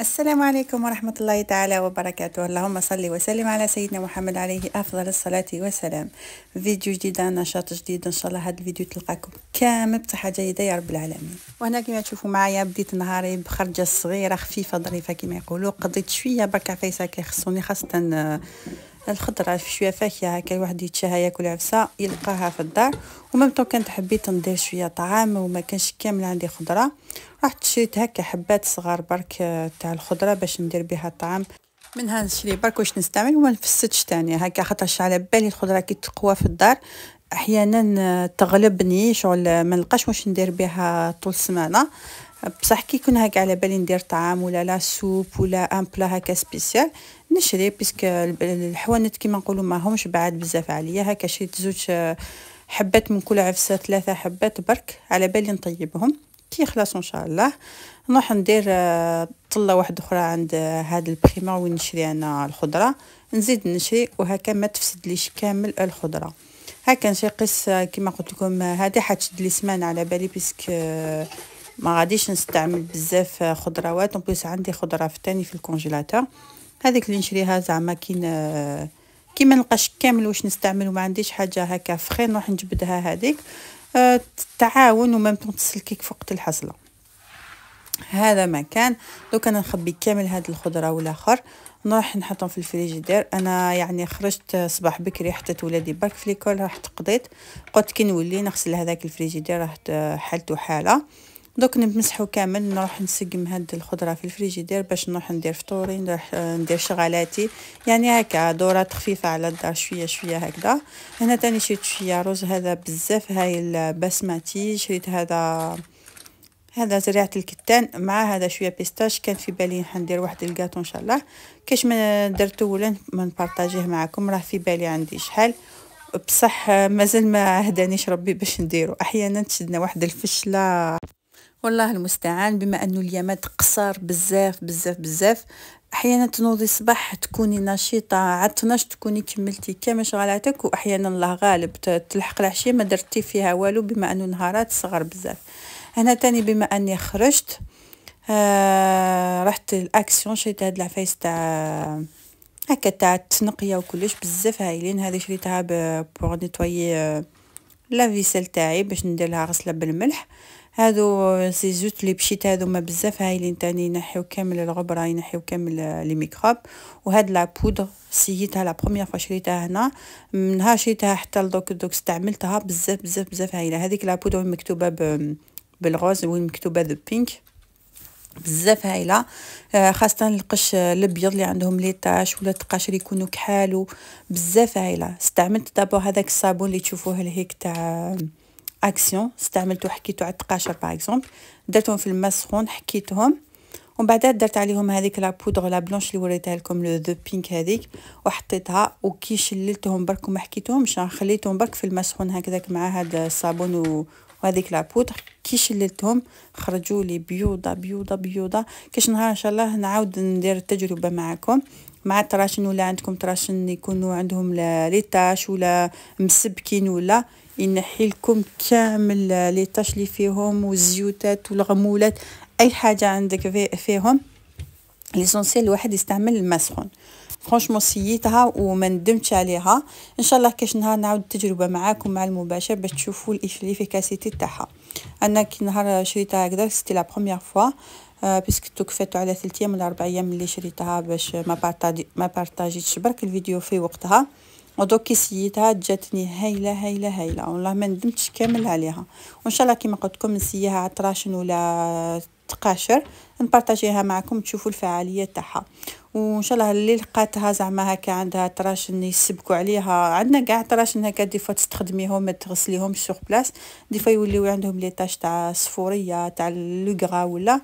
السلام عليكم ورحمة الله تعالى وبركاته اللهم صل وسلم على سيدنا محمد عليه أفضل الصلاة والسلام فيديو جديد نشاط جديد إن شاء الله هذا الفيديو تلقاكم كامل بصحة جيدة يا رب العالمين وهنا كما تشوفوا معايا بديت نهاري بخرجة صغيرة خفيفة ظريفة كما يقولوا قضيت شوية بركة كي كيخصوني خاصة الخضره في شويه فاكهه هكا الواحد يتشاها ياكل عفسه يلقاها في الدار ومام طو كانت حبيت ندير شويه طعام وما كانش كامل عندي خضره رحت شريت هكا حبات صغار برك آه، تاع الخضره باش ندير بها الطعام منها نشري برك واش نستعمل وما نفسدش تاني هكا خاطرش على بالي الخضره كي تقوى في الدار احيانا آه، تغلبني شغل آه، ما نلقاش واش ندير بها طول السمانه بصح كي يكون هكا على بالي ندير طعام ولا لا سوب ولا ان بلا هكا سبيسيال نشري بيسك الحوانت كيما نقولوا ماهمش بعاد بزاف عليا هكا شريت زوج حبات من كل عفسه ثلاثه حبات برك على بالي نطيبهم كي يخلصوا ان شاء الله نروح ندير آه، طله واحده اخرى عند آه، هاد البخيمه وين نشري انا الخضره نزيد نشري وهكا ما تفسدليش كامل الخضره هكا نشري قص كيما قلت لكم هذه آه، حتشد لي سمان على بالي بيسك ما غاديش نستعمل بزاف خضروات بليس عندي خضره في الثاني في الكونجيلاتور هذيك اللي نشريها زعما كي كي ما نلقاش كامل واش نستعمل وما عنديش حاجه هكا فخي نروح نجبدها هذيك أه تعاون وما طون تسلكيك في وقت الحصله هذا ما كان دوك انا نخبي كامل هاد الخضره والاخر نروح نحطهم في الفريجيدير انا يعني خرجت صباح بكري حتى ولادي برك في ليكول رحت قضيت قلت كي نولي نغسل هذاك الفريجيدير راه حالته حاله دوك نمسحو كامل نروح نسقم هاد الخضره في الفريجيدير باش نروح ندير فطوري نروح آه، ندير شغالاتي يعني هكا دورات خفيفه على الدار شويه شويه هكذا هنا تاني شريت شويه رز هذا بزاف هاي البسماتي شريت هذا هذا زريعه الكتان مع هذا شويه بيستاش كان في بالي حندير واحد الكاطو ان شاء الله كاش ما درتو ولا ما نبارطاجيه معكم راه في بالي عندي شحال بصح مازال ما عهدانيش ربي باش نديرو احيانا تشدنا واحد الفشله والله المستعان بما أن اليمات قصار بزاف بزاف بزاف احيانا تنوضي الصباح تكوني نشيطه عطناش تكوني كملتي كامل شغلاتك واحيانا الله غالب تلحق العشيه ما درتي فيها والو بما انه نهارات صغر بزاف هنا تاني بما اني خرجت آه رحت الاكسيون شريت هاد العفايس تاع هكا تاع التنقيه وكلش بزاف هايلين هذه شريتها بوغ نيتواي لا فيسيل تاعي باش ندير لها غسله بالملح هادو سي زوت لي بشيت هادو ما بزاف هايلين تاني ينحيو كامل الغبره ينحيو كامل لي ميكروب وهاد لا بودر سييتها لا بروميير فوا شريتها هنا منها شريتها حتى لدوك دوك استعملتها بزاف بزاف بزاف هايله هذيك لا بودر مكتوبه ب بالغوز مكتوبه ذا بينك بزاف هايله آه، خاصه القش الابيض اللي عندهم لي طاش ولا تقاشر يكونوا كحالو بزاف هايله استعملت دابا هذاك الصابون اللي تشوفوه لهيك تاع اكسيون استعملتو حكيتو على التقاشر باغ اكزومبل درتهم في الماء سخون حكيتهم ومن بعد درت عليهم هذيك لا بودغ لا بلونش اللي وريتها لكم لو دو بينك هذيك وحطيتها وكي شللتهم برك وما حكيتهمش يعني خليتهم برك في الماء سخون هكذاك مع هذا الصابون و... وهذيك لا بودغ كي شللتهم خرجوا لي بيوضه بيوضه بيوضه كاش نهار ان شاء الله نعاود ندير التجربه معكم مع التراشن ولا عندكم تراشن يكونوا عندهم لي تاش ولا مسبكين ولا ينحي لكم كامل لي طاش لي فيهم والزيوتات والغمولات اي حاجه عندك في فيهم ليسونسيال الواحد يستعمل الماء سخون فرانشمون سييتها وما ندمتش عليها ان شاء الله كاش نهار نعاود التجربه معاكم مع المباشر باش تشوفوا ليفيكاسيتي تاعها انا كي نهار شريتها هكذا سيتي لا بروميير فوا بيسك توقفتو على ثلاث ايام ولا اربع ايام اللي شريتها باش ما بارطاجيتش برك الفيديو في وقتها موضوع كي سيتها جاتني هايله هايله هايله والله ما ندمتش كامل عليها وان شاء الله كيما قلت لكم نسيها عطراشن ولا تقاشر نبارطاجيها معكم تشوفوا الفعاليه تاعها وان شاء الله اللي لقاتها زعما هكا عندها طراشن يسبكوا عليها عندنا كاع طراشن هكا دي فوا تستخدميهم ما تغسليهمش سوغ بلاص دي فوا يوليو عندهم لي تاع صفوريه تاع لوغرا ولا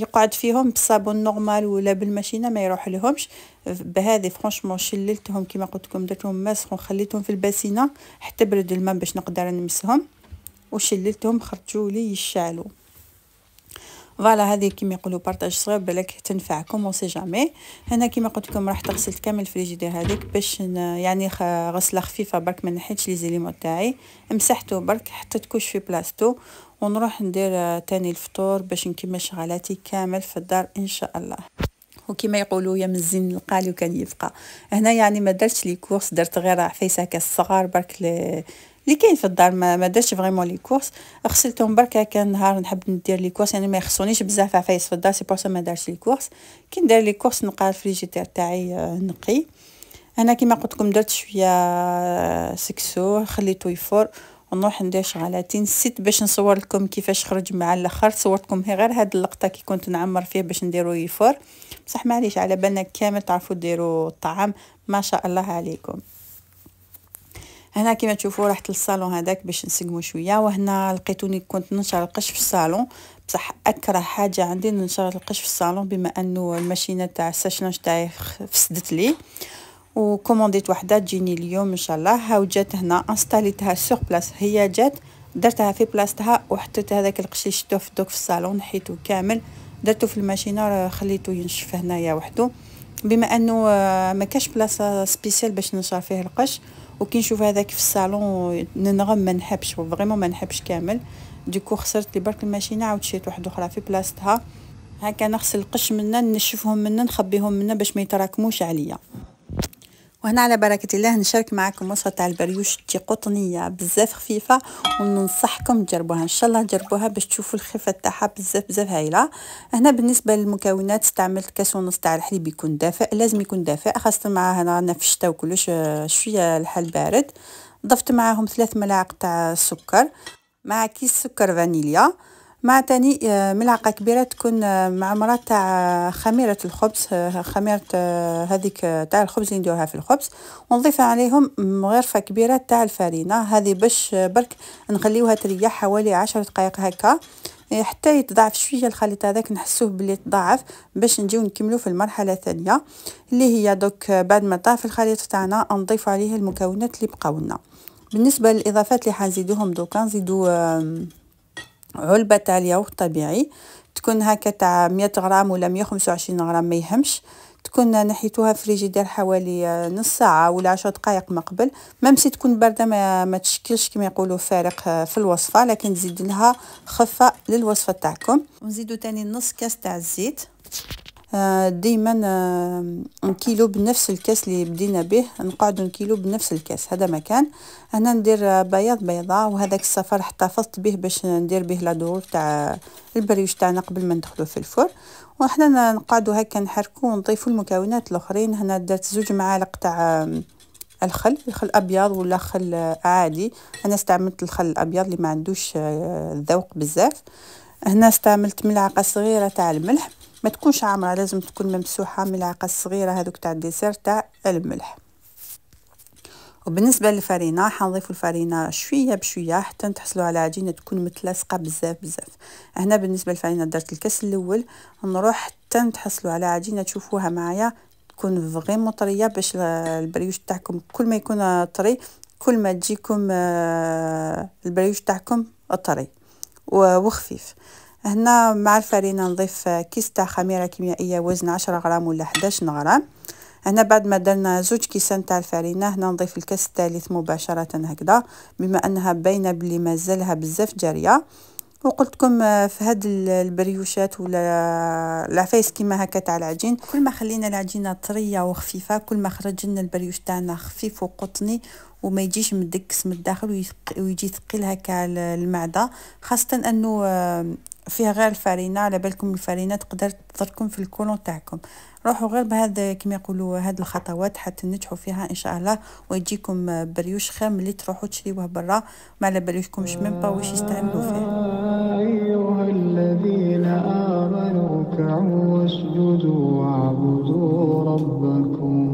يقعد فيهم بالصابون نورمال ولا بالماشينه ما يروح لهمش بهذه فرانشمون شللتهم كما قلت لكم درت لهم ماء سخون خليتهم في الباسينه حتى برد الماء باش نقدر نمسهم وشللتهم خرجوا لي يشعلوا فوالا هذه كيما يقولوا بارطاج صغير بالك تنفعكم و سي جامي هنا كيما قلت لكم راح غسلت كامل الفريجيدير هذيك باش يعني غسله خفيفه برك ما نحيتش لي زيليمون تاعي مسحته برك حطيت كوش في بلاصتو ونروح ندير تاني الفطور باش نكمل شغلاتي كامل في الدار ان شاء الله وكما يقولوا يا من الزين القالي وكان يبقى هنا يعني ما درتش لي كورس درت غير عفيسه الصغار برك اللي كاين في الدار ما, درتش فريمون لي كورس غسلتهم برك كان نهار نحب ندير لي كورس يعني ما يخصونيش بزاف عفايس في الدار سي بورسا ما درتش لي كورس كي ندير لي كورس نلقى الفريجيتير تاعي آه، نقي انا كيما قلت لكم درت شويه آه، سكسو خليته يفور نروح ندير شغلاتي نسيت باش نصور لكم كيفاش خرج مع الاخر صورتكم هي غير هاد اللقطه كي كنت نعمر فيه باش نديرو يفور بصح معليش على بالنا كامل تعرفوا ديروا الطعام ما شاء الله عليكم هنا كما تشوفوا رحت للصالون هذاك باش نسقمو شويه وهنا لقيتوني كنت ننشر القش في الصالون بصح اكره حاجه عندي ننشر القش في الصالون بما انه الماشينه تاع الساشلونج تاعي فسدت لي وكومونديت وحده تجيني اليوم ان شاء الله هاو جات هنا انستاليتها سوغ بلاص هي جات درتها في بلاصتها وحطيت هذاك القشي شتو في دوك في الصالون حيتو كامل درتو في الماشينه خليته ينشف هنايا وحده بما انه آه، ما كاش بلاصه سبيسيال باش ننشر فيه القش وكي نشوف هذاك في الصالون ننغم ما نحبش فريمون ما نحبش كامل ديكو خسرت لي برك الماشينه عاود شريت واحده اخرى في بلاصتها هكا نغسل القش منا نشفهم منا نخبيهم منا باش ما يتراكموش عليا وهنا على بركة الله نشارك معكم وصفة تاع البريوش تي قطنية بزاف خفيفة وننصحكم تجربوها ان شاء الله تجربوها باش تشوفوا الخفة تاعها بزاف بزاف هايلة هنا بالنسبة للمكونات استعملت كاس ونص تاع الحليب يكون دافئ لازم يكون دافئ خاصة مع هنا في الشتا وكلش آه، شوية الحال بارد ضفت معاهم ثلاث ملاعق تاع السكر مع كيس سكر فانيليا مع تاني آه، ملعقه كبيره تكون آه، معمره تاع آه، خميره الخبز خميره هذيك تاع الخبز اللي نديروها في الخبز ونضيف عليهم مغرفه كبيره تاع الفرينه هذه باش برك نخليوها تريح حوالي عشرة دقائق هكا إيه، حتى يتضاعف شويه الخليط هذاك نحسوه بلي تضاعف باش نجيو نكملو في المرحله الثانيه اللي هي دوك بعد ما ضاعف الخليط تاعنا نضيف عليه المكونات اللي بقاو لنا بالنسبه للاضافات اللي حنزيدوهم دوكا نزيدو علبة تاع الياغورت طبيعي تكون هكا تاع 100 غرام ولا 125 غرام ما يهمش تكون نحيتوها في الفريجيدير حوالي آه، نص ساعه ولا 10 دقائق من قبل ميم سي تكون بارده ما, ما تشكلش كما يقولوا فارق آه، في الوصفه لكن تزيد لها خفه للوصفه تاعكم ونزيدو تاني نص كاس تاع الزيت آه، ديما آه، نكيلو بنفس الكاس اللي بدينا به نقعدو نكيلو بنفس الكاس هذا مكان هنا ندير بياض بيضاء وهذاك الصفر احتفظت به باش ندير به دور تاع البريوش تاعنا قبل ما ندخلو في الفرن وحنا نقعدو هكا نحركو ونضيفو المكونات الاخرين هنا درت زوج معالق تاع آه، الخل الخل ابيض ولا خل عادي انا استعملت الخل الابيض اللي ما عندوش ذوق بزاف هنا استعملت ملعقه صغيره تاع الملح ما تكونش عامره لازم تكون ممسوحه ملعقه صغيره هذوك تاع الديسير تاع الملح وبالنسبه للفرينه حنضيفوا الفرينه شويه بشويه حتى تحصلوا على عجينه تكون متلاصقه بزاف بزاف هنا بالنسبه للفرينه درت الكاس الاول نروح حتى تحصلوا على عجينه تشوفوها معايا تكون فريمون طريه باش البريوش تاعكم كل ما يكون طري كل ما تجيكم آه، البريوش تاعكم طري وخفيف هنا مع الفرينه نضيف كيس تاع خميره كيميائيه وزن 10 غرام ولا 11 غرام هنا بعد ما درنا زوج كيسان تاع الفرينه هنا نضيف الكاس الثالث مباشره هكذا بما انها باينه بلي مازالها بزاف جاريه وقلتكم آه، في هاد البريوشات ولا آه، العفايس كيما هكا تاع العجين كل ما خلينا العجينه طريه وخفيفه كل ما خرج لنا البريوش تاعنا خفيف وقطني وما يجيش مدكس من الداخل ويجي ثقيل هكا المعده خاصه انه آه، فيها غير الفرينه على بالكم الفرينه تقدر تضركم في الكولون تاعكم روحوا غير بهذا كما يقولوا هذه الخطوات حتى نجحوا فيها ان شاء الله ويجيكم بريوش خير ملي تروحوا تشريوه برا ما على بالكمش من با واش يستعملوا فيه ايها الذين امنوا اركعوا واسجدوا واعبدوا ربكم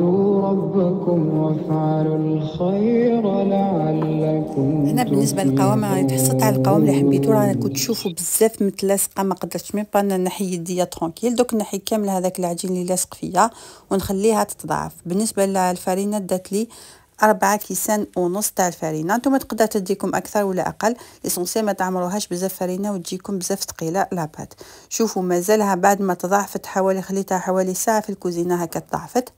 واعبدوا ربكم وافعلوا الخير لعلكم هنا بالنسبه للقوام غادي تحصلت على القوام اللي حبيتو رانا كنت نشوفو بزاف متلاصقه ما قدرتش مي با نحي يديا ترونكيل دوك نحي كامل هذاك العجين اللي لاصق فيا ونخليها تتضاعف بالنسبه للفرينه دات لي أربعة كيسان ونص تاع الفرينه نتوما تقدر تديكم اكثر ولا اقل ليسونسي ما تعمروهاش بزاف فرينه وتجيكم بزاف ثقيله لاباط شوفوا مازالها بعد ما تضاعفت حوالي خليتها حوالي ساعه في الكوزينه هكا تضاعفت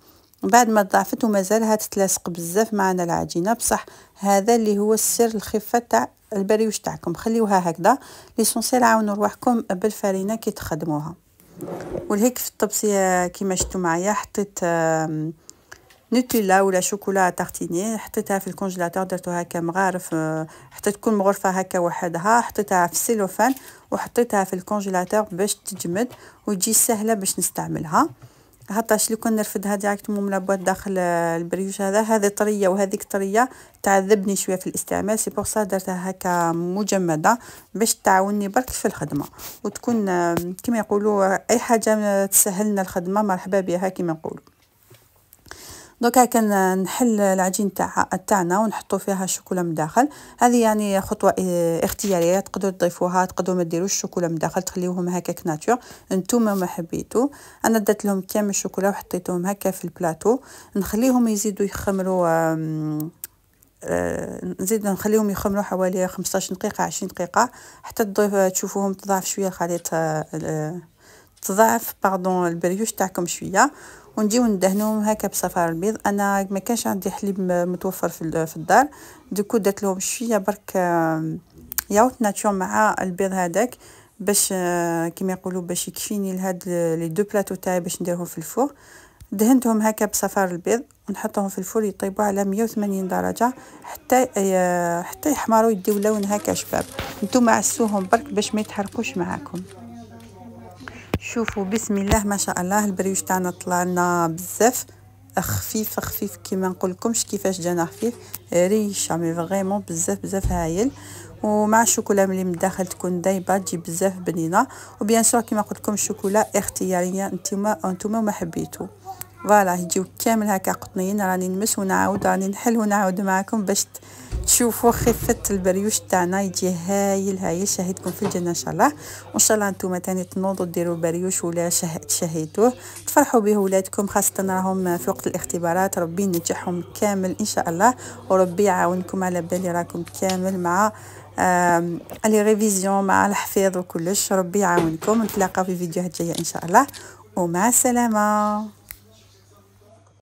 من بعد ما ضعفت ومازالها تتلاصق بزاف معنا العجينه بصح هذا اللي هو السر الخفه تاع البريوش تاعكم خليوها هكذا ليسونسيال عاونوا رواحكم بالفرينه كي تخدموها ولهيك في الطبسيه كيما شفتوا معايا حطيت نوتيلا ولا شوكولا تارتيني حطيتها في الكونجيلاتور درتو هكا مغارف آه، حتى تكون مغرفه هكا وحدها حطيتها في السيلوفان وحطيتها في الكونجيلاتور باش تجمد وتجي سهله باش نستعملها هطاش لو كون نرفدها ديريكتومون من لابواط داخل البريوش هذا هذه طريه وهذيك طريه تعذبني شويه في الاستعمال سي بور سا درتها هكا مجمده باش تعاوني برك في الخدمه وتكون كما يقولوا اي حاجه تسهلنا الخدمه مرحبا بها كما نقولوا دوكا كنحل العجين تاع تاعنا ونحطو فيها الشوكولا من داخل هذه يعني خطوه اختياريه تقدروا تضيفوها تقدروا ما ديروش الشوكولا من داخل تخليوهم هكاك ناتور نتوما ما حبيتو انا درت لهم كامل الشوكولا وحطيتهم هكا في البلاطو نخليهم يزيدوا يخمروا آه، نزيد نخليهم يخمروا حوالي 15 دقيقه 20 دقيقه حتى تضيف تشوفوهم تضاعف شويه الخليط آه، آه، تضاعف باردون البريوش تاعكم شويه ونجيو ندهنوهم هكا بصفار البيض انا ما كانش عندي حليب متوفر في في الدار دوكو درت لهم شويه برك ياوت ناتشور مع البيض هذاك باش آه، كيما يقولوا باش يكفيني لهاد لي دو بلاطو تاعي باش نديرهم في الفور دهنتهم هكا بصفار البيض ونحطهم في الفور يطيبوا على 180 درجه حتى آه، حتى يحمروا يديو لون هكا شباب نتوما عسوهم برك باش ما يتحرقوش معاكم شوفوا بسم الله ما شاء الله البريوش تاعنا طلع لنا بزاف خفيف خفيف كيما نقول لكمش كيفاش جانا خفيف ريشه مي فريمون بزاف بزاف هايل ومع الشوكولا ملي من الداخل تكون دايبه تجي بزاف بنينه وبيان سور كيما قلت لكم الشوكولا اختياريه انتما انتما ما حبيتو فوالا يجيو كامل هكا قطنين راني نمس ونعاود راني نحل ونعاود معكم باش تشوفوا خفه البريوش تاعنا يجي هايل هايل شاهدكم في الجنه ان شاء الله وان شاء الله نتوما تاني تنوضوا ديروا بريوش ولا شه... تشهيتوه تفرحوا به ولادكم خاصه راهم في وقت الاختبارات ربي ينجحهم كامل ان شاء الله وربي يعاونكم على بالي راكم كامل مع لي ريفيزيون مع الحفيظ وكلش ربي يعاونكم نتلاقاو في فيديوهات جايه ان شاء الله ومع السلامه